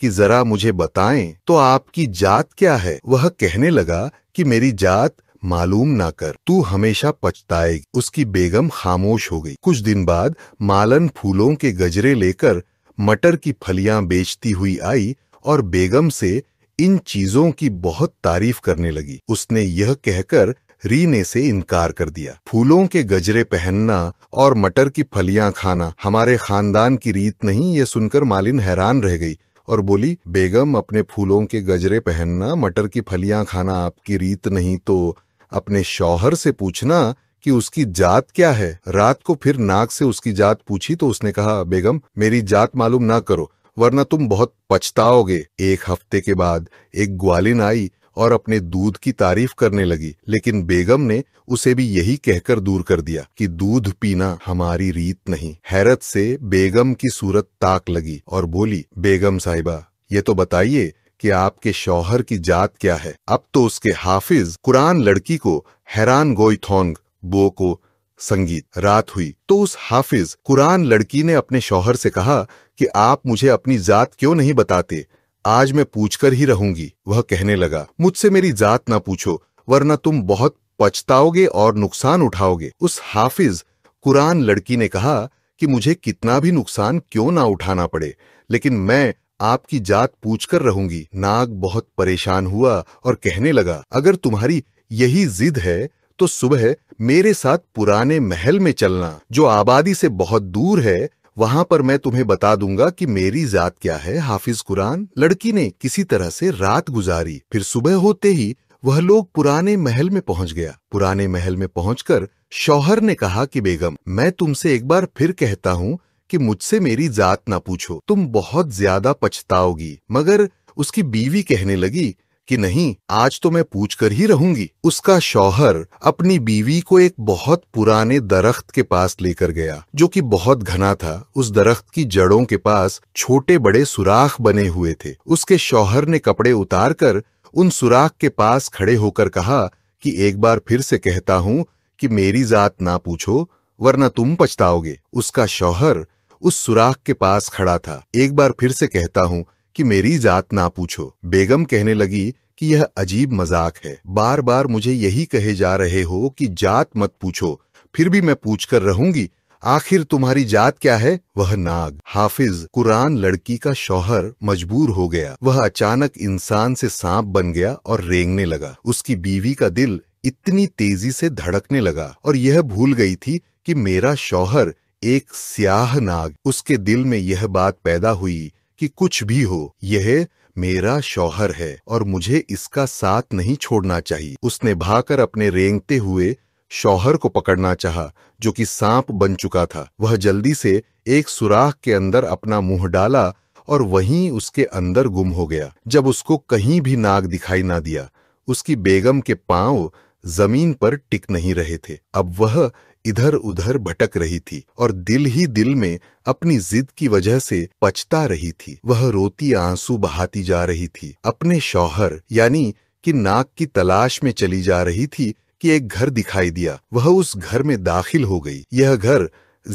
कि जरा मुझे बताएं तो आपकी जात क्या है वह कहने लगा कि मेरी जात मालूम ना कर तू हमेशा पछताएगी उसकी बेगम खामोश हो गई कुछ दिन बाद मालन फूलों के गजरे लेकर मटर की फलियां बेचती हुई आई और बेगम से इन चीजों की बहुत तारीफ करने लगी उसने यह कहकर रीने से इनकार कर दिया फूलों के गजरे पहनना और मटर की फलियां खाना हमारे खानदान की रीत नहीं यह सुनकर मालिन हैरान रह गई और बोली बेगम अपने फूलों के गजरे पहनना मटर की फलियां खाना आपकी रीत नहीं तो अपने शौहर से पूछना कि उसकी जात क्या है रात को फिर नाक से उसकी जात पूछी तो उसने कहा बेगम मेरी जात मालूम ना करो वरना तुम बहुत पछताओगे एक हफ्ते के बाद एक ग्वालिन आई और अपने दूध की तारीफ करने लगी लेकिन बेगम ने उसे भी यही कहकर दूर कर दिया कि दूध पीना हमारी रीत नहीं हैरत से बेगम की सूरत ताक लगी और बोली बेगम साहिबा ये तो बताइए कि आपके शौहर की जात क्या है अब तो उसके हाफिज कुरान लड़की को हैरान गोई थोंग बो को संगीत रात हुई तो उस हाफिज कुरान लड़की ने अपने शौहर से कहा कि आप मुझे अपनी जात क्यों नहीं बताते आज मैं पूछकर ही रहूंगी वह कहने लगा मुझसे मेरी जात ना पूछो वरना तुम बहुत पछताओगे और नुकसान उठाओगे उस हाफिज कुरान लड़की ने कहा कि मुझे कितना भी नुकसान क्यों ना उठाना पड़े लेकिन मैं आपकी जात पूछकर रहूंगी नाग बहुत परेशान हुआ और कहने लगा अगर तुम्हारी यही जिद है तो सुबह मेरे साथ पुराने महल में चलना जो आबादी से बहुत दूर है वहां पर मैं तुम्हें बता दूंगा कि मेरी जात क्या है हाफिज कुरान लड़की ने किसी तरह से रात गुजारी फिर सुबह होते ही वह लोग पुराने महल में पहुंच गया पुराने महल में पहुंचकर शौहर ने कहा कि बेगम मैं तुमसे एक बार फिर कहता हूँ कि मुझसे मेरी जात ना पूछो तुम बहुत ज्यादा पछताओगी मगर उसकी बीवी कहने लगी कि नहीं आज तो मैं पूछ कर ही रहूंगी उसका शौहर अपनी बीवी को एक बहुत पुराने दरख्त के पास लेकर गया जो कि बहुत घना था उस दरख्त की जड़ों के पास छोटे बड़े सुराख बने हुए थे उसके शौहर ने कपड़े उतार कर उन सुराख के पास खड़े होकर कहा कि एक बार फिर से कहता हूं कि मेरी जात ना पूछो वरना तुम पछताओगे उसका शौहर उस सुराख के पास खड़ा था एक बार फिर से कहता हूं कि मेरी जात ना पूछो बेगम कहने लगी कि यह अजीब मजाक है बार बार मुझे यही कहे जा रहे हो कि जात मत पूछो फिर भी मैं पूछ कर रहूंगी आखिर तुम्हारी जात क्या है वह नाग हाफिज कुरान लड़की का शौहर मजबूर हो गया वह अचानक इंसान से सांप बन गया और रेंगने लगा उसकी बीवी का दिल इतनी तेजी से धड़कने लगा और यह भूल गई थी कि मेरा शौहर एक स्याह नाग उसके दिल में यह बात पैदा हुई कि कुछ भी हो यह मेरा शौहर है और मुझे इसका साथ नहीं छोड़ना चाहिए उसने भागकर अपने रेंगते हुए शौहर को पकड़ना चाहा, जो कि सांप बन चुका था वह जल्दी से एक सुराख के अंदर अपना मुंह डाला और वहीं उसके अंदर गुम हो गया जब उसको कहीं भी नाग दिखाई ना दिया उसकी बेगम के पांव जमीन पर टिक नहीं रहे थे अब वह इधर उधर भटक रही थी और दिल ही दिल में अपनी जिद की वजह से पछता रही थी वह रोती आंसू बहाती जा रही थी अपने शौहर यानी कि नाक की तलाश में चली जा रही थी कि एक घर दिखाई दिया वह उस घर में दाखिल हो गई यह घर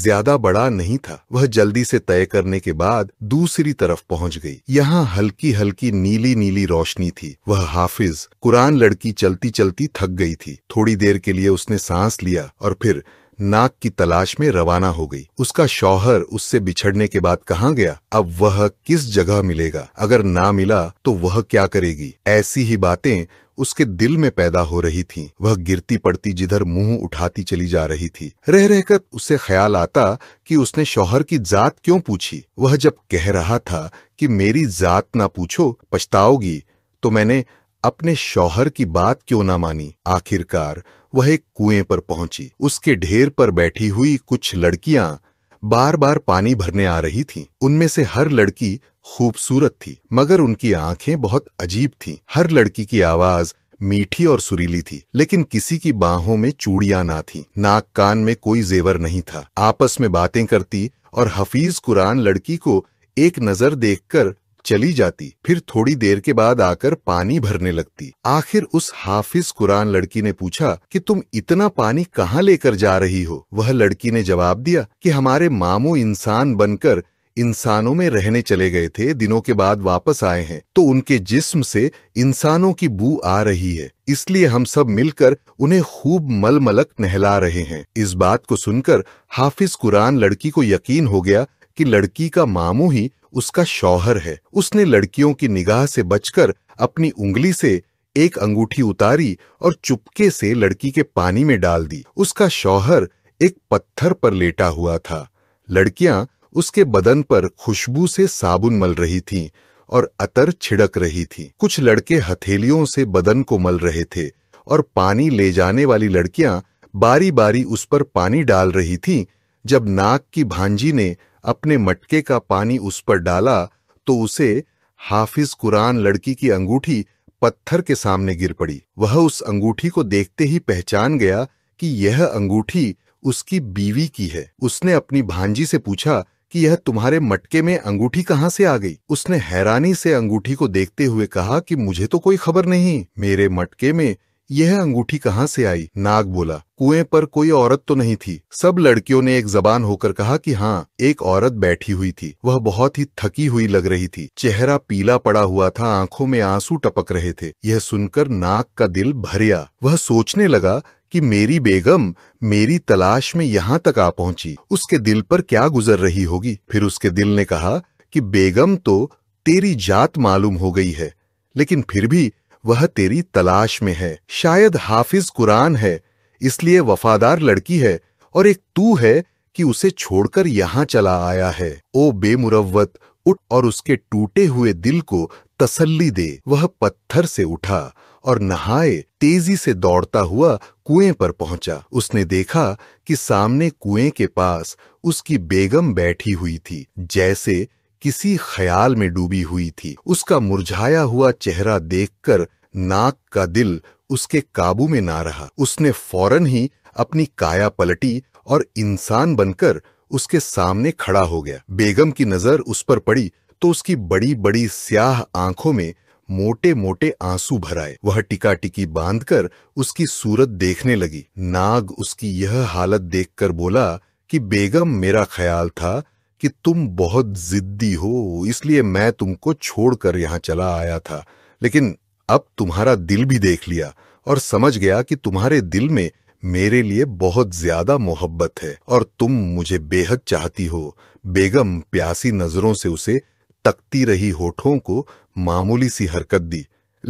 ज्यादा बड़ा नहीं था वह जल्दी से तय करने के बाद दूसरी तरफ पहुंच गई यहाँ हल्की हल्की नीली नीली रोशनी थी वह हाफिज कुरान लड़की चलती चलती थक गई थी थोड़ी देर के लिए उसने सांस लिया और फिर नाक की तलाश में रवाना हो गई उसका शौहर उससे बिछड़ने के बाद कहाँ गया अब वह किस जगह मिलेगा अगर ना मिला तो वह क्या करेगी ऐसी ही बातें उसके दिल में पैदा हो रही थी वह गिरती पड़ती जिधर मुंह उठाती चली जा रही थी रह रहकर उसे ख्याल आता कि उसने शौहर की जात क्यों पूछी वह जब कह रहा था कि मेरी जात ना पूछो पछताओगी तो मैंने अपने शौहर की बात क्यों ना मानी आखिरकार वह एक कुएं पर पहुंची उसके ढेर पर बैठी हुई कुछ लड़कियां बार बार पानी भरने आ रही थीं। उनमें से हर लड़की खूबसूरत थी मगर उनकी आंखें बहुत अजीब थीं। हर लड़की की आवाज मीठी और सुरीली थी लेकिन किसी की बाहों में चूड़ियां ना थी नाक कान में कोई जेवर नहीं था आपस में बातें करती और हफीज कुरान लड़की को एक नजर देखकर चली जाती फिर थोड़ी देर के बाद आकर पानी भरने लगती आखिर उस हाफिज कुरान लड़की ने पूछा कि तुम इतना पानी कहाँ लेकर जा रही हो वह लड़की ने जवाब दिया कि हमारे मामू इंसान बनकर इंसानों में रहने चले गए थे दिनों के बाद वापस आए हैं तो उनके जिस्म से इंसानों की बू आ रही है इसलिए हम सब मिलकर उन्हें खूब मलमलक नहला रहे हैं इस बात को सुनकर हाफिज कुरान लड़की को यकीन हो गया कि लड़की का मामू ही उसका शौहर है उसने लड़कियों की निगाह से बचकर अपनी उंगली से एक अंगूठी उतारी और चुपके से लड़की के पानी में डाल दी उसका शौहर एक पत्थर पर लेटा हुआ था लड़कियां उसके बदन पर खुशबू से साबुन मल रही थीं और अतर छिड़क रही थी कुछ लड़के हथेलियों से बदन को मल रहे थे और पानी ले जाने वाली लड़कियां बारी बारी उस पर पानी डाल रही थीं जब नाक की भांजी ने अपने मटके का पानी उस पर डाला तो उसे हाफिज कुरान लड़की की अंगूठी पत्थर के सामने गिर पड़ी वह उस अंगूठी को देखते ही पहचान गया कि यह अंगूठी उसकी बीवी की है उसने अपनी भांजी से पूछा कि यह तुम्हारे मटके में अंगूठी कहाँ से आ गई उसने हैरानी से अंगूठी को देखते हुए कहा कि मुझे तो कोई खबर नहीं मेरे मटके में यह अंगूठी कहाँ से आई नाग बोला कुएं पर कोई औरत तो नहीं थी सब लड़कियों ने एक जबान होकर कहा कि हाँ एक औरत बैठी हुई थी वह बहुत ही थकी हुई लग रही थी चेहरा पीला पड़ा हुआ था आंखों में आंसू टपक रहे थे यह सुनकर नाग का दिल भरिया वह सोचने लगा कि मेरी बेगम मेरी तलाश में यहाँ तक आ पहुंची उसके दिल पर क्या गुजर रही होगी फिर उसके दिल ने कहा कि बेगम तो तेरी जात मालूम हो गई है लेकिन फिर भी वह तेरी तलाश में है शायद हाफिज कुरान है इसलिए वफादार लड़की है और एक तू है कि उसे छोड़कर यहाँ चला आया है ओ बेमुरवत उठ और उसके टूटे हुए दिल को तसल्ली दे वह पत्थर से उठा और नहाए तेजी से दौड़ता हुआ कुएं पर पहुंचा उसने देखा कि सामने कुएं के पास उसकी बेगम बैठी हुई थी जैसे किसी ख्याल में डूबी हुई थी उसका मुरझाया हुआ चेहरा देखकर नाक का दिल उसके काबू में ना रहा उसने फौरन ही अपनी काया पलटी और इंसान बनकर उसके सामने खड़ा हो गया बेगम की नजर उस पर पड़ी तो उसकी बड़ी बड़ी स्याह आंखों में मोटे मोटे आंसू भराए वह टिका टिकी बांध कर उसकी सूरत देखने लगी नाग उसकी यह हालत देखकर बोला कि बेगम मेरा ख्याल था कि तुम बहुत जिद्दी हो इसलिए मैं तुमको छोड़कर यहाँ चला आया था लेकिन अब तुम्हारा दिल भी देख लिया और समझ गया कि तुम्हारे दिल में मेरे लिए बहुत ज्यादा मोहब्बत है और तुम मुझे बेहद चाहती हो बेगम प्यासी नजरों से उसे तकती रही होठों को मामूली सी हरकत दी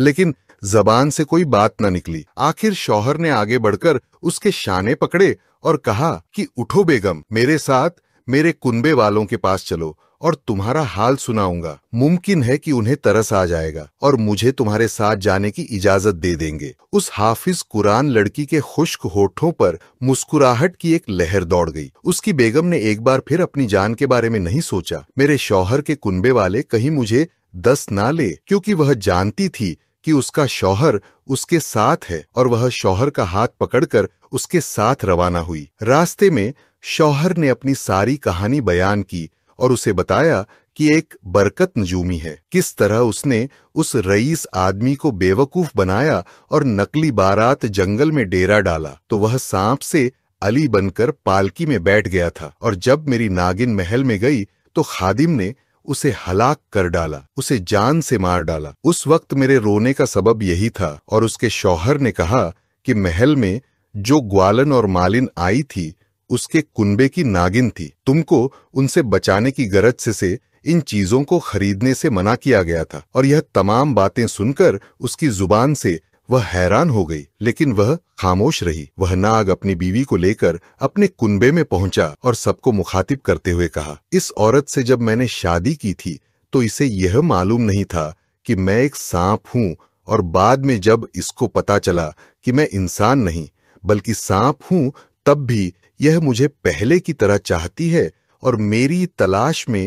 लेकिन जबान से कोई बात ना निकली आखिर शौहर ने आगे बढ़कर उसके शाने पकड़े और कहा कि उठो बेगम मेरे साथ मेरे कुनबे वालों के पास चलो और तुम्हारा हाल सुनाऊंगा मुमकिन है कि उन्हें तरस आ जाएगा और मुझे तुम्हारे साथ जाने की इजाजत दे देंगे उस हाफिज कुरान लड़की के खुश्क होठों पर मुस्कुराहट की एक लहर दौड़ गई उसकी बेगम ने एक बार फिर अपनी जान के बारे में नहीं सोचा मेरे शौहर के कुनबे वाले कहीं मुझे दस ना ले क्योंकि वह जानती थी कि उसका शौहर उसके साथ है और वह शौहर का हाथ पकड़कर उसके साथ रवाना हुई रास्ते में शौहर ने अपनी सारी कहानी बयान की और उसे बताया कि एक बरकत नजूमी है किस तरह उसने उस रईस आदमी को बेवकूफ बनाया और नकली बारात जंगल में डेरा डाला तो वह सांप से अली बनकर पालकी में बैठ गया था और जब मेरी नागिन महल में गई तो खादिम ने उसे हलाक कर डाला उसे जान से मार डाला उस वक्त मेरे रोने का सबब यही था और उसके शौहर ने कहा कि महल में जो ग्वालन और मालिन आई थी उसके कुनबे की नागिन थी तुमको उनसे बचाने की गरज से से इन चीजों को खरीदने से मना किया गया था और यह तमाम बातें सुनकर उसकी जुबान से वह हैरान हो गई लेकिन वह खामोश रही वह नाग अपनी बीवी को लेकर अपने कुनबे में पहुंचा और सबको मुखातिब करते हुए कहा इस औरत से जब मैंने शादी की थी तो इसे यह मालूम नहीं था कि मैं एक सांप हूं और बाद में जब इसको पता चला कि मैं इंसान नहीं बल्कि सांप हूं तब भी यह मुझे पहले की तरह चाहती है और मेरी तलाश में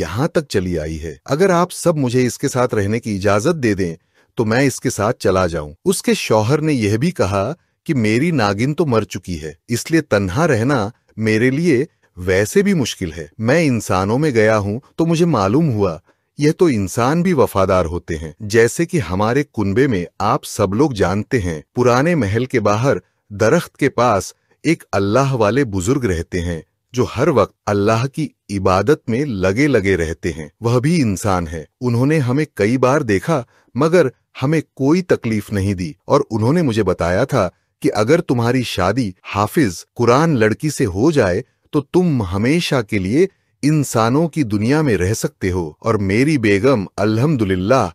यहां तक चली आई है अगर आप सब मुझे इसके साथ रहने की इजाजत दे दें तो मैं इसके साथ चला जाऊं उसके शौहर ने यह भी कहा कि मेरी नागिन तो मर चुकी है इसलिए तन्हा रहना मेरे लिए वैसे भी मुश्किल है मैं इंसानों में गया हूं तो मुझे मालूम हुआ यह तो इंसान भी वफादार होते हैं जैसे कि हमारे कुनबे में आप सब लोग जानते हैं पुराने महल के बाहर दरख्त के पास एक अल्लाह वाले बुजुर्ग रहते हैं जो हर वक्त अल्लाह की इबादत में लगे लगे रहते हैं वह भी इंसान है उन्होंने हमें कई बार देखा मगर हमें कोई तकलीफ नहीं दी और उन्होंने मुझे बताया था कि अगर तुम्हारी शादी हाफिज कुरान लड़की से हो जाए तो तुम हमेशा के लिए इंसानों की दुनिया में रह सकते हो और मेरी बेगम अल्हम्दुलिल्लाह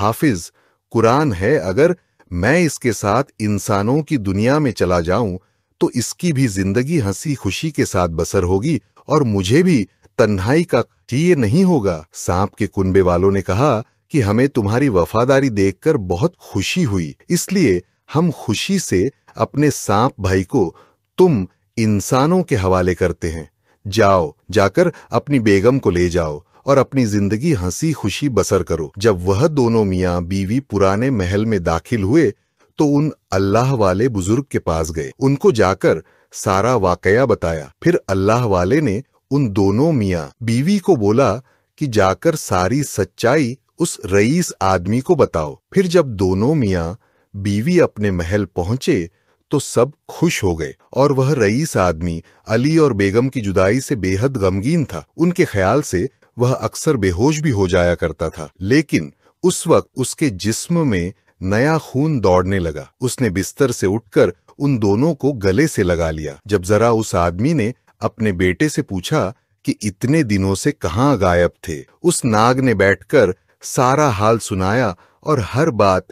हाफिज कुरान है अगर मैं इसके साथ इंसानों की दुनिया में चला जाऊं तो इसकी भी जिंदगी हंसी खुशी के साथ बसर होगी और मुझे भी तन्हाई का ये नहीं होगा सांप के कुनबे वालों ने कहा कि हमें तुम्हारी वफादारी देखकर बहुत खुशी हुई इसलिए हम खुशी से अपने सांप भाई को तुम इंसानों के हवाले करते हैं जाओ जाकर अपनी बेगम को ले जाओ और अपनी जिंदगी हंसी खुशी बसर करो जब वह दोनों मियाँ बीवी पुराने महल में दाखिल हुए तो उन अल्लाह वाले बुजुर्ग के पास गए उनको जाकर सारा वाकया बताया फिर अल्लाह वाले ने उन दोनों मियाँ बीवी को बोला कि जाकर सारी सच्चाई उस रईस आदमी को बताओ फिर जब दोनों मियाँ बीवी अपने महल पहुंचे तो सब खुश हो गए और वह रईस आदमी अली और बेगम की जुदाई से बेहद गमगीन था उनके ख्याल से वह अक्सर बेहोश भी हो जाया करता था लेकिन उस वक्त उसके जिस्म में नया खून दौड़ने लगा उसने बिस्तर से उठकर उन दोनों को गले से लगा लिया जब जरा उस आदमी ने अपने बेटे से पूछा कि इतने दिनों से कहाँ गायब थे उस नाग ने बैठकर सारा हाल सुनाया और हर बात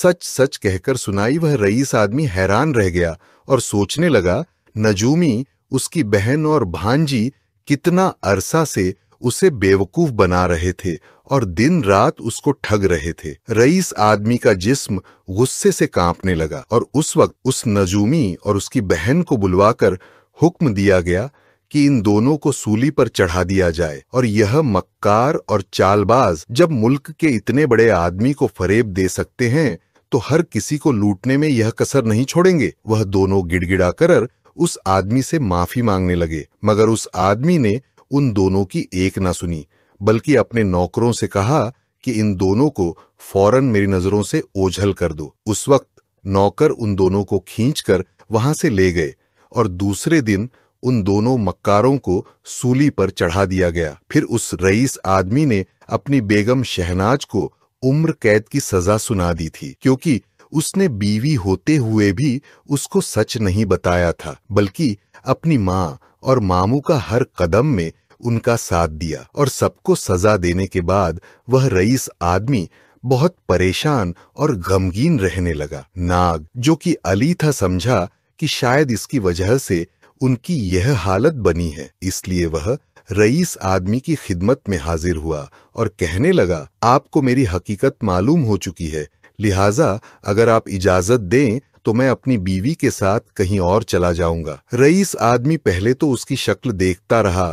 सच सच कहकर सुनाई वह रईस आदमी हैरान रह गया और सोचने लगा नजूमी उसकी बहन और भांजी कितना अरसा से उसे बेवकूफ बना रहे थे और दिन रात उसको ठग रहे थे रईस आदमी का जिस्म गुस्से से कांपने लगा और उस वक्त उस नजूमी और उसकी बहन को बुलवाकर हुक्म दिया गया कि इन दोनों को सूली पर चढ़ा दिया जाए और यह मक्कार और चालबाज जब मुल्क के इतने बड़े आदमी को फरेब दे सकते हैं तो हर किसी को लूटने में यह कसर नहीं छोड़ेंगे वह दोनों गिड़गिड़ा कर उस आदमी से माफी मांगने लगे मगर उस आदमी ने उन दोनों की एक ना सुनी बल्कि अपने नौकरों से कहा कि इन दोनों को फौरन मेरी नजरों से ओझल कर दो उस वक्त नौकर उन दोनों को खींचकर वहां से ले गए और दूसरे दिन उन दोनों मक्कारों को सूली पर चढ़ा दिया गया फिर उस रईस आदमी ने अपनी बेगम शहनाज को उम्र कैद की सजा सुना दी थी क्योंकि उसने बीवी होते हुए भी उसको सच नहीं बताया था बल्कि अपनी माँ और मामू का हर कदम में उनका साथ दिया और सबको सजा देने के बाद वह रईस आदमी बहुत परेशान और गमगीन रहने लगा नाग जो कि अली था समझा कि शायद इसकी वजह से उनकी यह हालत बनी है इसलिए वह रईस आदमी की खिदमत में हाजिर हुआ और कहने लगा आपको मेरी हकीकत मालूम हो चुकी है लिहाजा अगर आप इजाजत दें तो मैं अपनी बीवी के साथ कहीं और चला जाऊंगा रईस आदमी पहले तो उसकी शक्ल देखता रहा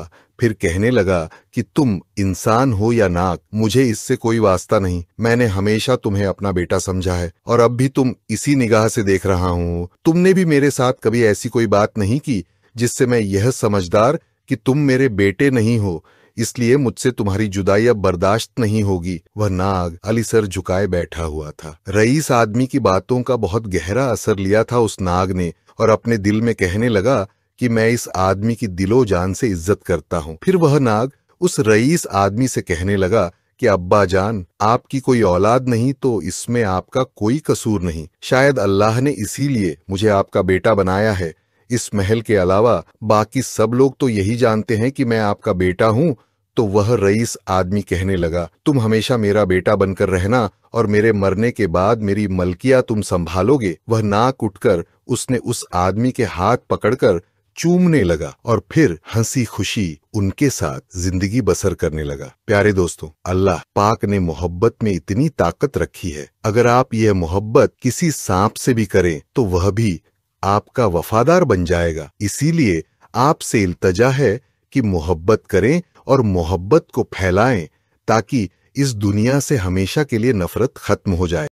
फिर कहने लगा कि तुम इंसान हो या नाक मुझे इससे कोई वास्ता नहीं मैंने हमेशा तुम्हें अपना बेटा समझा है और अब भी तुम इसी निगाह से देख रहा हूँ तुमने भी मेरे साथ कभी ऐसी कोई बात नहीं की जिससे मैं यह समझदार कि तुम मेरे बेटे नहीं हो इसलिए मुझसे तुम्हारी जुदाई अब बर्दाश्त नहीं होगी वह नाग अली सर झुकाए बैठा हुआ था रईस आदमी की बातों का बहुत गहरा असर लिया था उस नाग ने और अपने दिल में कहने लगा कि मैं इस आदमी की दिलो जान से इज्जत करता हूँ फिर वह नाग उस रईस आदमी से कहने लगा कि अब्बा जान आपकी कोई औलाद नहीं तो इसमें आपका कोई कसूर नहीं शायद अल्लाह ने इसीलिए मुझे आपका बेटा बनाया है इस महल के अलावा बाकी सब लोग तो यही जानते हैं कि मैं आपका बेटा हूँ तो वह रईस आदमी कहने लगा तुम हमेशा मेरा बेटा बनकर रहना और मेरे मरने के बाद मेरी मलकिया तुम संभालोगे वह नाक उठकर उसने उस आदमी के हाथ पकड़कर चूमने लगा और फिर हंसी खुशी उनके साथ जिंदगी बसर करने लगा प्यारे दोस्तों अल्लाह पाक ने मोहब्बत में इतनी ताकत रखी है अगर आप यह मोहब्बत किसी सांप से भी करें तो वह भी आपका वफादार बन जाएगा इसीलिए आपसे इल्तजा है कि मोहब्बत करें और मोहब्बत को फैलाएं ताकि इस दुनिया से हमेशा के लिए नफरत खत्म हो जाए